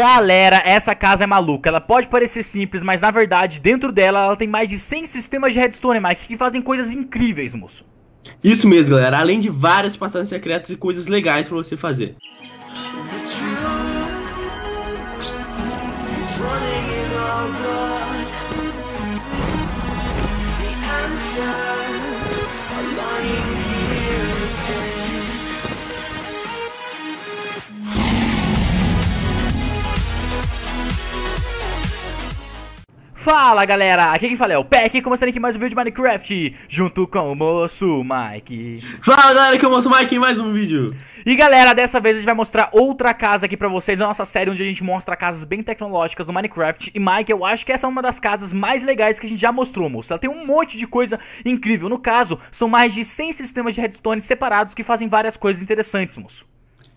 Galera, essa casa é maluca. Ela pode parecer simples, mas na verdade, dentro dela, ela tem mais de 100 sistemas de redstone, Mike, que fazem coisas incríveis, moço. Isso mesmo, galera. Além de várias passagens secretas e coisas legais para você fazer. Fala galera, aqui quem fala é o Peck, começando aqui mais um vídeo de Minecraft, junto com o moço Mike. Fala galera, aqui é o moço Mike em mais um vídeo. E galera, dessa vez a gente vai mostrar outra casa aqui pra vocês da nossa série, onde a gente mostra casas bem tecnológicas do Minecraft. E Mike, eu acho que essa é uma das casas mais legais que a gente já mostrou, moço. Ela tem um monte de coisa incrível. No caso, são mais de 100 sistemas de redstone separados que fazem várias coisas interessantes, moço.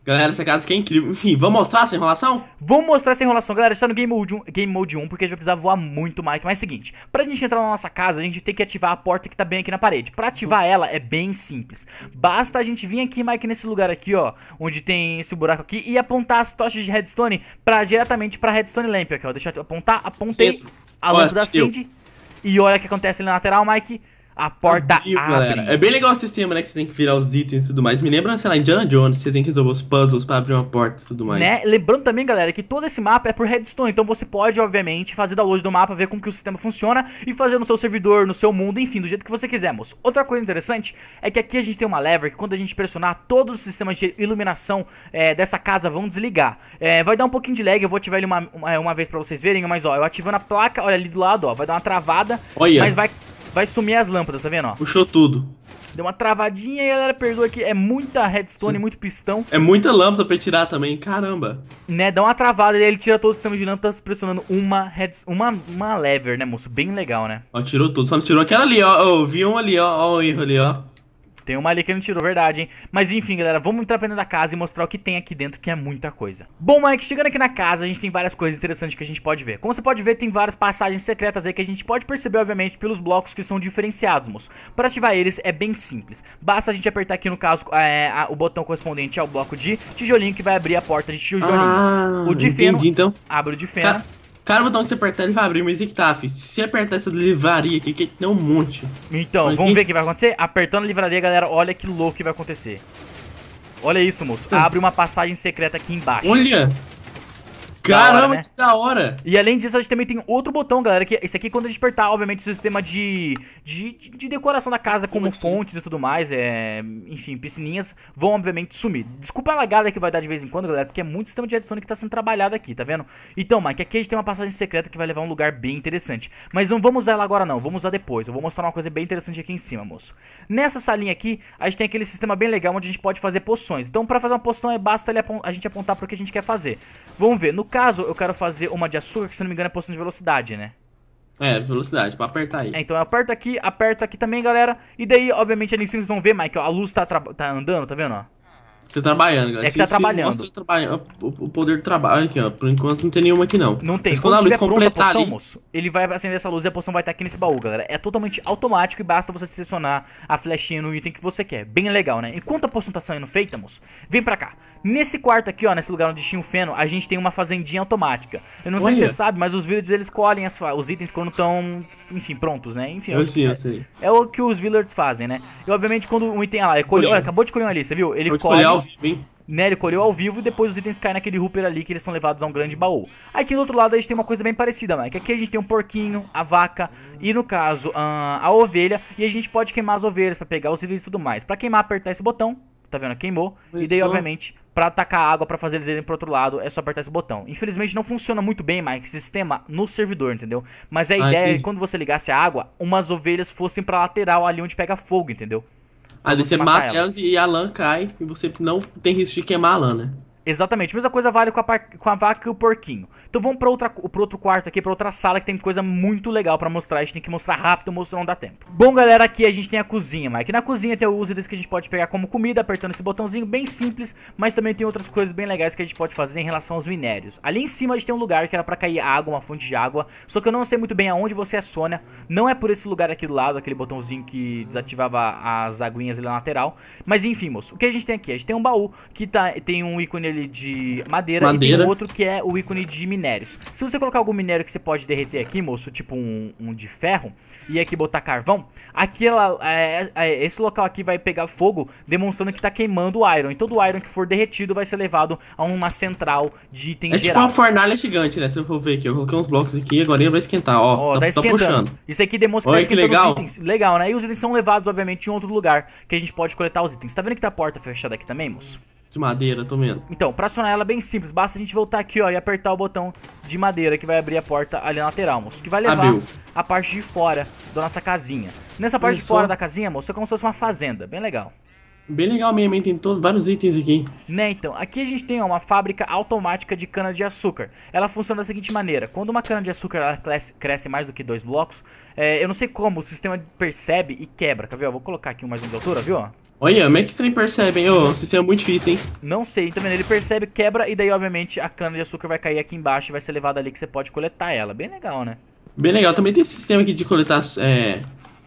Galera, essa casa aqui é incrível. Enfim, vamos mostrar essa enrolação? Vamos mostrar essa enrolação. Galera, está no Game Mode 1, Game Mode 1 porque a gente vai precisar voar muito mais. Mas é o seguinte, pra gente entrar na nossa casa, a gente tem que ativar a porta que tá bem aqui na parede. Pra ativar ela é bem simples. Basta a gente vir aqui, Mike, nesse lugar aqui, ó, onde tem esse buraco aqui, e apontar as tochas de redstone pra, diretamente pra redstone lamp aqui, ó. Deixa eu apontar, apontei, Centro. a lâmpada da Cindy. E olha o que acontece ali na lateral, Mike a porta Abriu, abre. Galera. É bem legal o sistema, né? Que você tem que virar os itens e tudo mais. Me lembra, sei lá, Indiana Jones, você tem que resolver os puzzles para abrir uma porta e tudo mais. Né? Lembrando também, galera, que todo esse mapa é por redstone. Então você pode, obviamente, fazer download do mapa, ver como que o sistema funciona e fazer no seu servidor, no seu mundo, enfim, do jeito que você quiser, moço. Outra coisa interessante é que aqui a gente tem uma lever que quando a gente pressionar, todos os sistemas de iluminação é, dessa casa vão desligar. É, vai dar um pouquinho de lag, eu vou ativar ele uma, uma, uma vez para vocês verem, mas ó, eu ativando a placa, olha ali do lado, ó, vai dar uma travada, olha. mas vai Vai sumir as lâmpadas, tá vendo? Ó? Puxou tudo. Deu uma travadinha e a galera perdoa aqui. é muita redstone, Sim. muito pistão. É muita lâmpada pra tirar também, caramba. Né, dá uma travada e ele tira todo o sistema de lâmpadas tá pressionando uma redstone, uma, uma lever, né, moço? Bem legal, né? Ó, tirou tudo, só não tirou aquela ali, ó. Eu vi um ali, ó, ó o erro ali, ó. Tem uma ali que ele não tirou, verdade, hein? Mas enfim, galera, vamos entrar pra dentro da casa e mostrar o que tem aqui dentro, que é muita coisa. Bom, Mike, chegando aqui na casa, a gente tem várias coisas interessantes que a gente pode ver. Como você pode ver, tem várias passagens secretas aí que a gente pode perceber, obviamente, pelos blocos que são diferenciados, moço. Pra ativar eles é bem simples. Basta a gente apertar aqui, no caso, é, a, o botão correspondente ao bloco de tijolinho que vai abrir a porta de tijolinho. Ah, o de entendi, então. Abre o de feno. Cada botão que você apertar, ele vai abrir uma Zictaf. Tá, Se você apertar essa livraria aqui, que tem um monte. Então, Mas vamos aqui... ver o que vai acontecer? Apertando a livraria, galera, olha que louco que vai acontecer. Olha isso, moço. Ah. Abre uma passagem secreta aqui embaixo. Olha! Caramba, da hora, né? que da hora! E além disso, a gente também tem outro botão, galera, que esse aqui é quando despertar, obviamente, o sistema de, de, de decoração da casa, como, como assim? fontes e tudo mais, é, enfim, piscininhas, vão, obviamente, sumir. Desculpa a lagada que vai dar de vez em quando, galera, porque é muito sistema de edição que tá sendo trabalhado aqui, tá vendo? Então, Mike, aqui a gente tem uma passagem secreta que vai levar a um lugar bem interessante. Mas não vamos usar ela agora, não. Vamos usar depois. Eu vou mostrar uma coisa bem interessante aqui em cima, moço. Nessa salinha aqui, a gente tem aquele sistema bem legal onde a gente pode fazer poções. Então, pra fazer uma poção, é basta a gente apontar pro que a gente quer fazer. Vamos ver. No caso, eu quero fazer uma de açúcar, que se não me engano é posição de velocidade, né? É, velocidade, pra apertar aí. É, então eu aperto aqui, aperto aqui também, galera. E daí, obviamente, ali em cima vocês vão ver, Mike, ó, a luz tá, tá andando, tá vendo, ó? Você tá trabalhando, galera. É que tá se, trabalhando. Se o poder do trabalho aqui, ó. Por enquanto não tem nenhuma aqui, não. Não tem. Mas quando, quando a luz completar a poção, ali... moço, ele vai acender essa luz e a poção vai estar aqui nesse baú, galera. É totalmente automático e basta você selecionar a flechinha no item que você quer. Bem legal, né? Enquanto a poção tá sendo feita, moço, vem pra cá. Nesse quarto aqui, ó, nesse lugar onde tinha o feno, a gente tem uma fazendinha automática. Eu não Olha. sei se você sabe, mas os villagers, eles colhem as, os itens quando estão, enfim, prontos, né? Enfim, é eu é, eu sei. É o que os villagers fazem, né? E, obviamente, quando um item... Ah, lá, ele colheu, acabou de colher uma você viu? Ele colhe vivo, né, ele colheu ao vivo e depois os itens caem naquele Hooper ali que eles são levados a um grande baú. Aqui do outro lado a gente tem uma coisa bem parecida, Mike. Aqui a gente tem um porquinho, a vaca e no caso a ovelha. E a gente pode queimar as ovelhas para pegar os itens e tudo mais. Para queimar, apertar esse botão, tá vendo? Queimou. Isso. E daí, obviamente, pra atacar água, pra fazer eles irem pro outro lado, é só apertar esse botão. Infelizmente não funciona muito bem, Mike, esse sistema no servidor, entendeu? Mas a ah, ideia entendi. é que quando você ligasse a água, umas ovelhas fossem pra lateral ali onde pega fogo, entendeu? Aí você mata elas. elas e a lã cai e você não tem risco de queimar a lã, né? Exatamente. Mesma coisa vale com a, com a vaca e o porquinho. Então vamos para outra pro outro quarto aqui, para outra sala que tem coisa muito legal para mostrar. A gente tem que mostrar rápido, mostrar não dá tempo. Bom, galera, aqui a gente tem a cozinha, mas aqui Na cozinha tem alguns itens que a gente pode pegar como comida, apertando esse botãozinho, bem simples, mas também tem outras coisas bem legais que a gente pode fazer em relação aos minérios. Ali em cima a gente tem um lugar que era para cair água, uma fonte de água, só que eu não sei muito bem aonde você é Sônia. Não é por esse lugar aqui do lado, aquele botãozinho que desativava as aguinhas ali na lateral. Mas enfim, moço, o que a gente tem aqui? A gente tem um baú que tá, tem um ícone ele de madeira, madeira. e tem outro que é o ícone de minérios. Se você colocar algum minério que você pode derreter aqui, moço, tipo um, um de ferro, e aqui botar carvão, aquela, é, é, é esse local aqui vai pegar fogo, demonstrando que tá queimando o iron. E todo o iron que for derretido vai ser levado a uma central de itens É tipo uma fornalha gigante, né? Se eu for ver aqui, eu coloquei uns blocos aqui, agora ele vai esquentar, ó. ó tá, tá, tá esquentando. tá puxando. Isso aqui demonstra Olha, que, tá que legal. itens. Legal, né? E os itens são levados, obviamente, em outro lugar, que a gente pode coletar os itens. Tá vendo que tá a porta fechada aqui também, moço? de madeira, tô vendo. Então, pra acionar ela é bem simples, basta a gente voltar aqui, ó, e apertar o botão de madeira que vai abrir a porta ali na lateral, moço. Que vai levar Abriu. a parte de fora da nossa casinha. Nessa parte de fora da casinha, moço, é como se fosse uma fazenda, bem legal. Bem legal mesmo, hein? Tem todo, vários itens aqui. Né, então. Aqui a gente tem ó, uma fábrica automática de cana-de-açúcar. Ela funciona da seguinte maneira. Quando uma cana-de-açúcar cresce mais do que dois blocos, é, eu não sei como o sistema percebe e quebra. Quer ver? Eu vou colocar aqui um mais um de altura, viu? Olha, como é que eles nem percebem? o sistema é muito difícil, hein? Não sei, então vendo? ele percebe, quebra e daí, obviamente, a cana de açúcar vai cair aqui embaixo e vai ser levada ali que você pode coletar ela. Bem legal, né? Bem legal. Também tem esse sistema aqui de coletar é,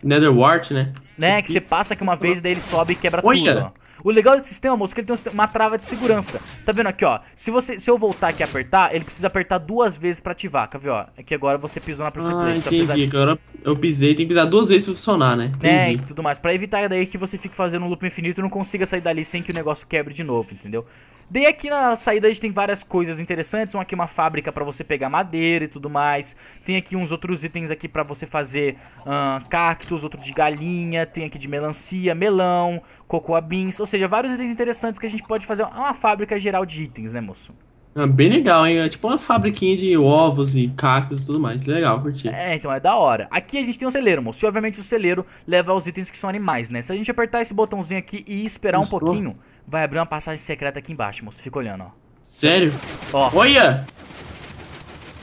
Nether Wart, né? Né, que você passa aqui uma vez e daí ele sobe e quebra Olha. tudo, ó. O legal desse sistema, moço, é que ele tem uma trava de segurança. Tá vendo aqui, ó? Se, você, se eu voltar aqui e apertar, ele precisa apertar duas vezes pra ativar. Quer ver, ó? É que agora você pisou na pressão Ah, entendi. Agora de... eu pisei, tem que pisar duas vezes pra funcionar, né? É, entendi. É, e tudo mais. Pra evitar daí que você fique fazendo um loop infinito e não consiga sair dali sem que o negócio quebre de novo, entendeu? Daí aqui na saída a gente tem várias coisas interessantes. uma aqui uma fábrica para você pegar madeira e tudo mais. Tem aqui uns outros itens aqui para você fazer uh, cactos, outro de galinha. Tem aqui de melancia, melão, cocoa beans. Ou seja, vários itens interessantes que a gente pode fazer é uma fábrica geral de itens, né, moço? É bem legal, hein? É tipo uma fabriquinha de ovos e cactos e tudo mais. Legal, curti. É, então é da hora. Aqui a gente tem um celeiro, moço. E obviamente o celeiro leva os itens que são animais, né? Se a gente apertar esse botãozinho aqui e esperar Eu um sou... pouquinho Vai abrir uma passagem secreta aqui embaixo, moço. Fica olhando, ó. Sério? Ó. Olha!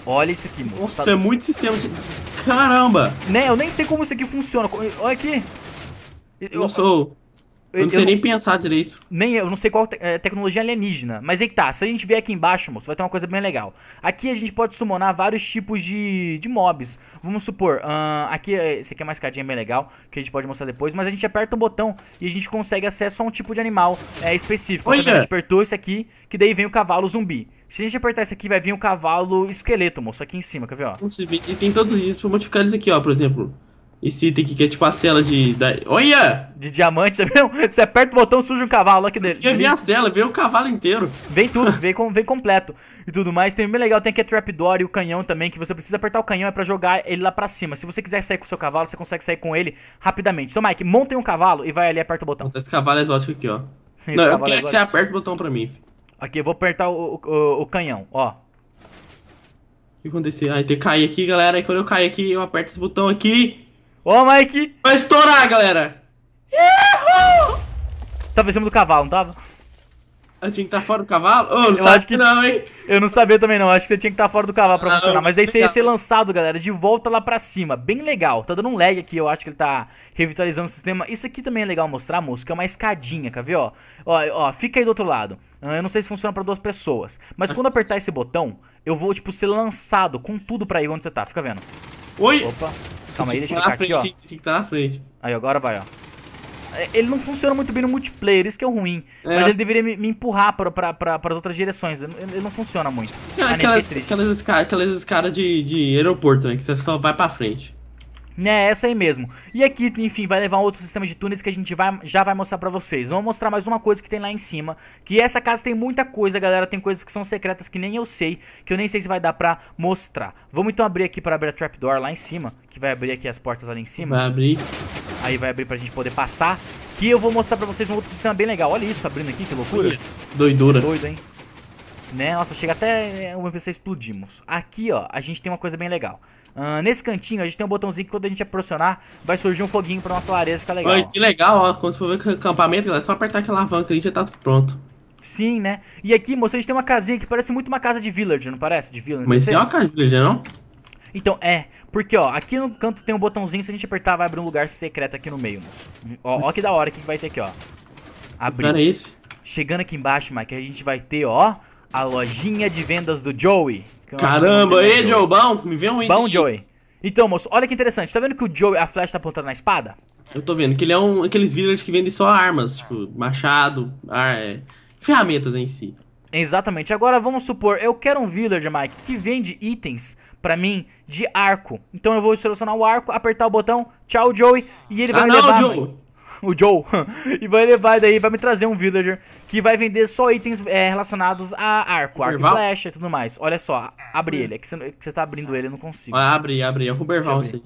Olha isso aqui, moço. Nossa, tá... é muito sistema de... Caramba! Né, eu nem sei como isso aqui funciona. Olha aqui. Eu, eu sou... Eu, não sei eu nem não, pensar direito. Nem eu, não sei qual te, é, tecnologia alienígena. Mas aí que tá, se a gente vier aqui embaixo, moço, vai ter uma coisa bem legal. Aqui a gente pode summonar vários tipos de, de mobs. Vamos supor, uh, aqui, é, esse aqui é uma escadinha bem legal, que a gente pode mostrar depois, mas a gente aperta um botão e a gente consegue acesso a um tipo de animal é, específico. Pois então, é. A gente apertou esse aqui, que daí vem o cavalo zumbi. Se a gente apertar esse aqui, vai vir o cavalo esqueleto, moço, aqui em cima, quer ver, ó? E tem todos os itens pra modificar eles aqui, ó, por exemplo. Esse item aqui que é tipo a cela de. Da... Olha! De diamante, você, viu? você aperta o botão, surge um cavalo aqui dele. Eu vi a cela, vi o cavalo inteiro. Vem tudo, vem, com, vem completo e tudo mais. Tem bem legal, tem aqui a trapdoor e o canhão também, que você precisa apertar o canhão é pra jogar ele lá pra cima. Se você quiser sair com o seu cavalo, você consegue sair com ele rapidamente. Então, Mike, montem um cavalo e vai ali e aperta o botão. esse cavalo exótico aqui, ó. Esse Não, eu quero exótico. que você aperte o botão pra mim. Filho. Aqui, eu vou apertar o, o, o canhão, ó. O que aconteceu? Aí ah, tem que cair aqui, galera. Aí quando eu cair aqui, eu aperto esse botão aqui. Ó, Mike! Vai estourar, galera! Uhul! Tava em cima do cavalo, não tava? Eu tinha que estar tá fora do cavalo? Oh, eu acho que não, hein? Eu não sabia também, não. acho que você tinha que estar tá fora do cavalo pra ah, funcionar. Mas aí você ia ser lançado, galera, de volta lá pra cima. Bem legal. Tá dando um lag aqui, eu acho que ele tá revitalizando o sistema. Isso aqui também é legal mostrar, moço, que é uma escadinha, quer ver, ó? Ó, ó fica aí do outro lado. Ah, eu não sei se funciona pra duas pessoas. Mas acho quando apertar esse botão, eu vou, tipo, ser lançado com tudo pra ir onde você tá. Fica vendo. Oi! Opa! Calma aí, deixa eu tá aqui, ó. Tinha que estar tá na frente. Aí, agora vai, ó. É, ele não funciona muito bem no multiplayer, isso que é ruim. É. Mas ele deveria me, me empurrar pra, pra, pra, pras outras direções. Ele, ele não funciona muito. É aquelas, aquelas, escadas de, de aeroporto, né? Que você só vai pra frente. Né, é essa aí mesmo. E aqui, enfim, vai levar um outro sistema de túneis que a gente vai, já vai mostrar pra vocês. Vamos mostrar mais uma coisa que tem lá em cima. Que essa casa tem muita coisa, galera. Tem coisas que são secretas que nem eu sei. Que eu nem sei se vai dar pra mostrar. Vamos então abrir aqui pra abrir a trapdoor lá em cima. Que vai abrir aqui as portas ali em cima. Vai abrir. Aí vai abrir pra gente poder passar. Que eu vou mostrar pra vocês um outro sistema bem legal. Olha isso abrindo aqui, que loucura. doidura. É doido, hein? Né? Nossa, chega até o MPC explodimos. Aqui, ó, a gente tem uma coisa bem legal. Uh, nesse cantinho, a gente tem um botãozinho que quando a gente aproximar, vai surgir um foguinho pra nossa lareira ficar legal. Oi, que legal, ó. Quando você for ver o é acampamento, galera, é só apertar aquela alavanca ali e já tá tudo pronto. Sim, né? E aqui, moço, a gente tem uma casinha que parece muito uma casa de villager, não parece? De villager. Mas isso é uma casa de villager, não? Então, é. Porque, ó, aqui no canto tem um botãozinho, se a gente apertar, vai abrir um lugar secreto aqui no meio, moço. Ó, ó que da hora que vai ter aqui, ó. Abrir. Cara, é esse? Chegando aqui embaixo, Mike, a gente vai ter, ó, a lojinha de vendas do Joey. É Caramba, ei, Joe, bom? Me vê um item. Bom, Joey. Então, moço, olha que interessante. Tá vendo que o Joey, a flecha tá apontando na espada? Eu tô vendo que ele é um aqueles villagers que vendem só armas, tipo, machado, ar, é, ferramentas em si. Exatamente. Agora vamos supor, eu quero um villager, Mike, que vende itens para mim de arco. Então eu vou selecionar o arco, apertar o botão, tchau Joey, e ele vai ah, me levar. Não, Joey. o Joe, e vai levar daí, vai me trazer um villager que vai vender só itens é, relacionados a arco, arco e flecha e tudo mais. Olha só, abre ele, é que você é tá abrindo ele, eu não consigo. Ah, abre, abre, é o Ruberval isso aí.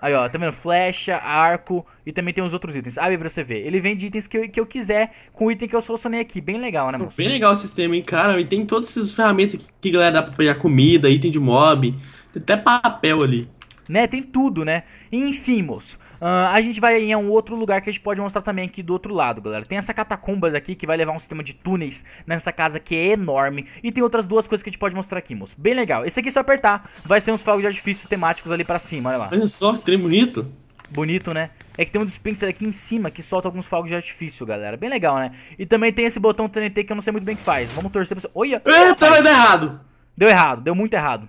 Aí, ó, tá vendo? Flecha, arco e também tem os outros itens. Abre pra você ver. Ele vende itens que eu, que eu quiser com o item que eu solucionei aqui. Bem legal, né, moço? Bem legal o sistema, hein, cara? E tem todas essas ferramentas que, galera, dá pra pegar comida, item de mob, tem até papel ali. Né? Tem tudo, né? Enfim, moço. Uh, a gente vai em um outro lugar que a gente pode mostrar também aqui do outro lado, galera. Tem essa catacumbas aqui que vai levar um sistema de túneis nessa casa que é enorme. E tem outras duas coisas que a gente pode mostrar aqui, moço. Bem legal. Esse aqui, se eu apertar, vai ser uns fogos de artifício temáticos ali pra cima, olha lá. Olha só, que trem bonito. Bonito, né? É que tem um dispenser aqui em cima que solta alguns fogos de artifício, galera. Bem legal, né? E também tem esse botão TNT que eu não sei muito bem o que faz. Vamos torcer pra você... Olha! Eita, mas deu errado! Deu errado, deu muito errado.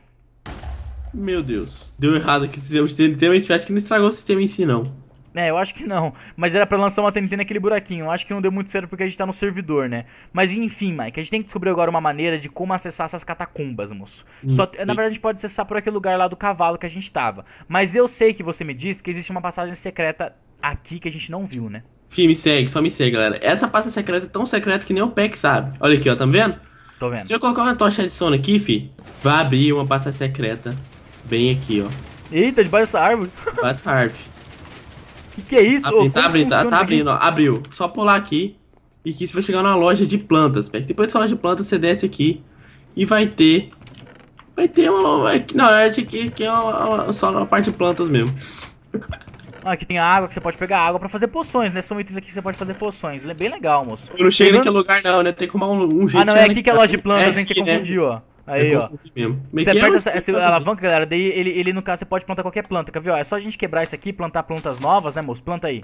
Meu Deus, deu errado aqui o sistema de TNT, mas acho que não estragou o sistema em si, não. É, eu acho que não. Mas era pra lançar uma TNT naquele buraquinho. Eu acho que não deu muito certo porque a gente tá no servidor, né? Mas enfim, Mike, a gente tem que descobrir agora uma maneira de como acessar essas catacumbas, moço. Hum, só, na verdade, a gente pode acessar por aquele lugar lá do cavalo que a gente tava. Mas eu sei que você me disse que existe uma passagem secreta aqui que a gente não viu, né? Fih, me segue, só me segue, galera. Essa passa secreta é tão secreta que nem o PEC sabe. Olha aqui, ó, tá vendo? Tô vendo. Se eu colocar uma tocha de sono aqui, fi, vai abrir uma pasta secreta Bem aqui, ó. Eita, debaixo dessa árvore. Debaixo dessa árvore. que que é isso? Abri, tá abrindo, tá, tá abrindo, ó. Abriu. Só pular aqui. E que você vai chegar na loja de plantas, perto. Depois dessa loja de plantas, você desce aqui. E vai ter... Vai ter uma... Vai, na verdade, aqui, aqui é uma, uma, só uma parte de plantas mesmo. Ah, aqui tem água, que você pode pegar água pra fazer poções, né? São itens aqui que você pode fazer poções. É bem legal, moço. Eu não cheguei naquele lugar não, né? Tem que arrumar um, um jeito. Ah, não, é aqui que é a loja de plantas, é aqui, a gente se né? confundiu, ó. Aí, é ó. Mesmo. Você aperta essa, essa alavanca, galera, daí ele, ele, no caso, você pode plantar qualquer planta, quer ver? Ó, é só a gente quebrar isso aqui, plantar plantas novas, né, moço? Planta aí.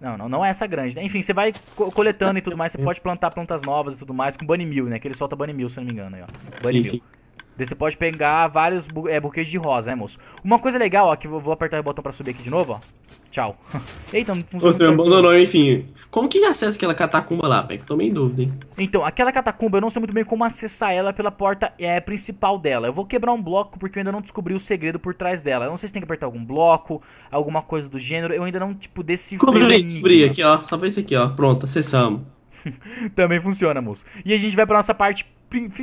Não, não, não é essa grande. Né? Enfim, você vai co coletando e tudo mais, você pode plantar plantas novas e tudo mais, com Bunny Mill, né? Que ele solta Bunny Mill, se eu não me engano, aí, ó. Bunny sim, Mill. Sim. Daí você pode pegar vários bu é, buquês de rosa, né, moço? Uma coisa legal, ó, que eu vou apertar o botão pra subir aqui de novo, ó. Tchau. Eita, não funciona. Você abandonou, assim, né? enfim. Como que acessa aquela catacumba lá, Que Tô meio em dúvida, hein? Então, aquela catacumba, eu não sei muito bem como acessar ela pela porta é, principal dela. Eu vou quebrar um bloco porque eu ainda não descobri o segredo por trás dela. Eu não sei se tem que apertar algum bloco, alguma coisa do gênero. Eu ainda não, tipo, decidi. Como descobri aqui, ó. Só fez aqui, ó. Pronto, acessamos. Também funciona, moço. E a gente vai pra nossa parte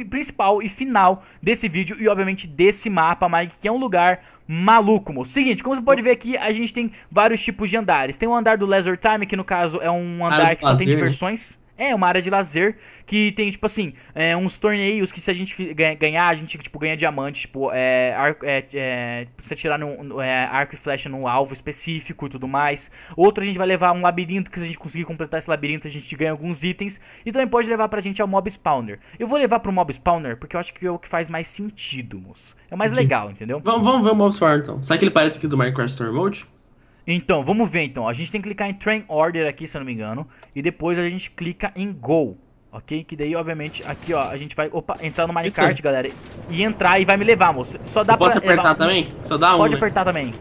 principal e final desse vídeo e, obviamente, desse mapa, Mike, que é um lugar maluco, moço. Seguinte, como você pode ver aqui, a gente tem vários tipos de andares. Tem o andar do Leisure Time, que no caso é um andar que só tem né? diversões. É, uma área de lazer que tem, tipo assim, é, uns torneios que se a gente ganhar, a gente, tipo, ganha diamante, tipo, é, arco, é, é, você tirar no, é, arco e flecha num alvo específico e tudo mais. Outro a gente vai levar um labirinto, que se a gente conseguir completar esse labirinto, a gente ganha alguns itens. E também pode levar pra gente ao mob spawner. Eu vou levar pro mob spawner, porque eu acho que é o que faz mais sentido, moço. É o mais Sim. legal, entendeu? Vamos, vamos ver o mob spawner, então. Será que ele parece aqui do Minecraft Story Mode? Então, vamos ver então. A gente tem que clicar em Train Order aqui, se eu não me engano. E depois a gente clica em Go. Ok? Que daí, obviamente, aqui ó, a gente vai opa, entrar no minecart, galera. E entrar e vai me levar, moço. Só dá Pode apertar também? Só dá um. Pode né? apertar também.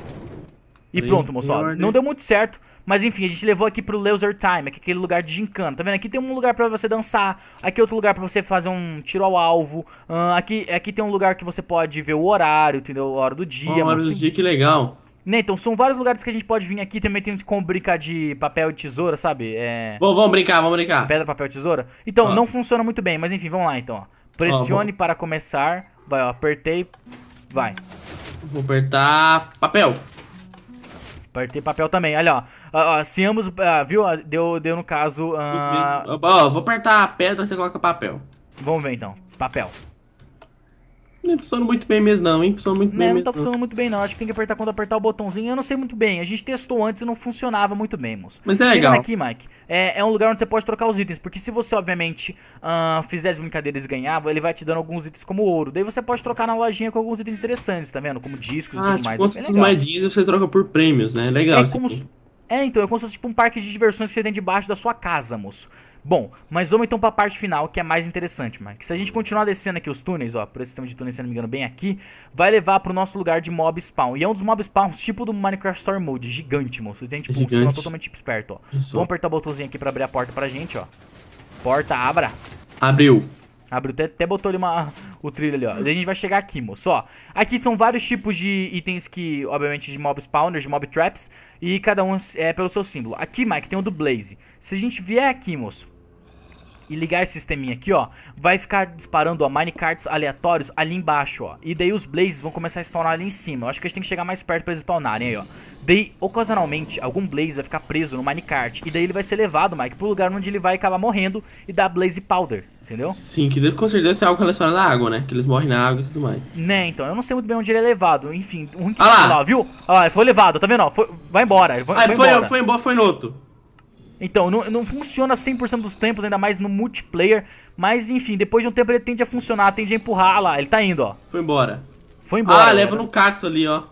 E pronto, moço. Não deu muito certo. Mas enfim, a gente levou aqui pro Laser Time, que é aquele lugar de gincana. Tá vendo? Aqui tem um lugar pra você dançar, aqui é outro lugar pra você fazer um tiro ao alvo. Uh, aqui, aqui tem um lugar que você pode ver o horário, entendeu? A hora do dia. a hora do dia, que legal. Né, então são vários lugares que a gente pode vir aqui. Também tem como brincar de papel e tesoura, sabe? É... Bom, vamos brincar, vamos brincar. Pedra, papel e tesoura. Então, não funciona muito bem, mas enfim, vamos lá então. Pressione para começar. Vai, ó, apertei. Vai. Vou apertar papel. Apertei papel também. Olha, ó. ó, se ambos. Ah, viu? Deu, deu no caso. Ah, ó, vou apertar pedra, você coloca papel. Vamos ver então. Papel. Não funciona muito bem mesmo, não, hein? Funciona muito não, bem. Não, não tá funcionando muito bem, não. Acho que tem que apertar quando apertar o botãozinho. Eu não sei muito bem. A gente testou antes e não funcionava muito bem, moço. Mas é Chega legal. aqui, Mike. É, é, um lugar onde você pode trocar os itens. Porque se você, obviamente, uh, fizer as brincadeiras e ganhar, ele vai te dando alguns itens como ouro. Daí você pode trocar na lojinha com alguns itens interessantes, tá vendo? Como discos ah, e tudo tipo, mais. Como é essas moedinhas você troca por prêmios, né? Legal. É como... É, então, é como se fosse tipo um parque de diversões que você tem debaixo da sua casa, moço. Bom, mas vamos então para a parte final, que é mais interessante, Mike. Se a gente continuar descendo aqui os túneis, ó, por esse sistema de túneis, se não me engano, bem aqui, vai levar para o nosso lugar de mob spawn. E é um dos mob spawns tipo do Minecraft Story Mode, gigante, moço. Você tem tipo gigante. um totalmente esperto, ó. Isso. Vamos apertar o botãozinho aqui para abrir a porta pra gente, ó. Porta, abra. Abriu. Abriu, até, até botou ali uma, o trilho ali, ó. Daí a gente vai chegar aqui, moço, ó. Aqui são vários tipos de itens que, obviamente, de mob spawners, de mob traps. E cada um é pelo seu símbolo. Aqui, Mike, tem o do Blaze. Se a gente vier aqui, moço, e ligar esse sisteminha aqui, ó, vai ficar disparando, ó, minecarts aleatórios ali embaixo, ó. E daí os blazes vão começar a spawnar ali em cima. Eu acho que a gente tem que chegar mais perto pra eles spawnarem aí, ó. Daí, ocasionalmente, algum blaze vai ficar preso no minecart. E daí ele vai ser levado, Mike, pro lugar onde ele vai acabar morrendo e dar blaze powder. Entendeu? Sim, que deve com certeza ser é algo relacionado à água, né? Que eles morrem na água e tudo mais. Né, então, eu não sei muito bem onde ele é levado. Enfim, o único ah lá. Tá lá, viu? Ah, ele foi levado, tá vendo? Ó, foi... vai embora. Ele foi, ah, ele foi, embora, foi, foi, foi no outro. Então, não, não funciona 100% dos tempos, ainda mais no multiplayer. Mas, enfim, depois de um tempo ele tende a funcionar, tende a empurrar. Ah lá, ele tá indo, ó. Foi embora. Foi embora. Ah, galera. leva né? no cacto ali, ó.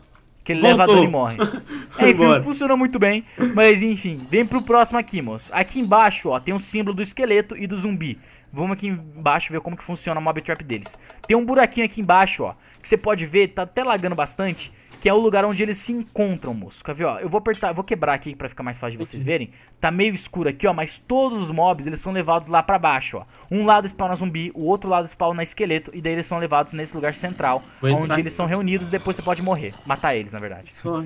Que ele Voltou. leva a dor e morre. é, enfim, funcionou muito bem. Mas, enfim, vem pro próximo aqui, moço. Aqui embaixo, ó, tem um símbolo do esqueleto e do zumbi. Vamos aqui embaixo ver como que funciona o mob trap deles. Tem um buraquinho aqui embaixo, ó, que você pode ver, tá até lagando bastante, que é o lugar onde eles se encontram, moço. Quer ver, ó? Eu vou apertar, vou quebrar aqui para ficar mais fácil de vocês verem. Tá meio escuro aqui, ó, mas todos os mobs, eles são levados lá para baixo, ó. Um lado spawna zumbi, o outro lado spawna esqueleto, e daí eles são levados nesse lugar central, vou onde entrar. eles são reunidos, depois você pode morrer. Matar eles, na verdade. Só.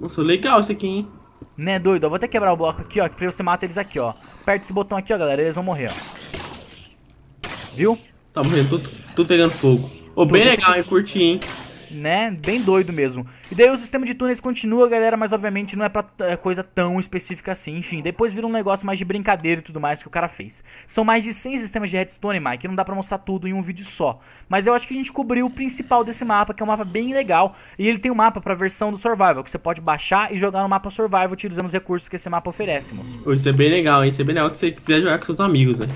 Nossa, legal isso aqui, hein? Né, doido? Eu vou até quebrar o bloco aqui, ó. Que você mata eles aqui, ó. Aperta esse botão aqui, ó, galera. Eles vão morrer, ó. Viu? Tá morrendo. tudo pegando fogo. Ô, oh, bem legal, hein? Curti, hein? né? Bem doido mesmo. E daí o sistema de túneis continua, galera, mas obviamente não é pra é coisa tão específica assim. Enfim, depois vira um negócio mais de brincadeira e tudo mais que o cara fez. São mais de 100 sistemas de redstone, Mike, não dá pra mostrar tudo em um vídeo só. Mas eu acho que a gente cobriu o principal desse mapa, que é um mapa bem legal. E ele tem um mapa pra versão do Survival, que você pode baixar e jogar no mapa Survival utilizando os recursos que esse mapa oferece, moço. Isso é bem legal, hein? Isso é bem legal que você quiser jogar com seus amigos, né?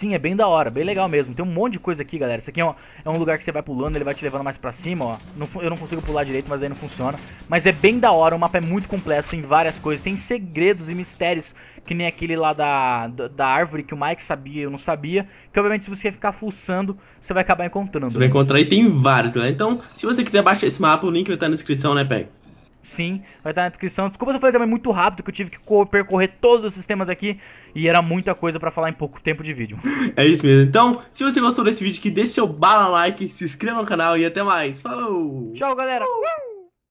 sim, é bem da hora, bem legal mesmo. Tem um monte de coisa aqui, galera. Isso aqui é um, é um lugar que você vai pulando, ele vai te levando mais pra cima, ó. Não, eu não consigo pular direito, mas daí não funciona. Mas é bem da hora, o mapa é muito complexo, tem várias coisas. Tem segredos e mistérios, que nem aquele lá da, da, da árvore que o Mike sabia e eu não sabia. Que obviamente se você ficar fuçando, você vai acabar encontrando. Você vai encontrar e tem vários, galera. Então, se você quiser baixar esse mapa, o link vai estar na descrição, né, Peg? Sim, vai estar na descrição. Desculpa se eu falei também muito rápido, que eu tive que percorrer todos os sistemas aqui e era muita coisa para falar em pouco tempo de vídeo. É isso mesmo. Então, se você gostou desse vídeo, que deixe seu bala like, se inscreva no canal e até mais. Falou! Tchau, galera!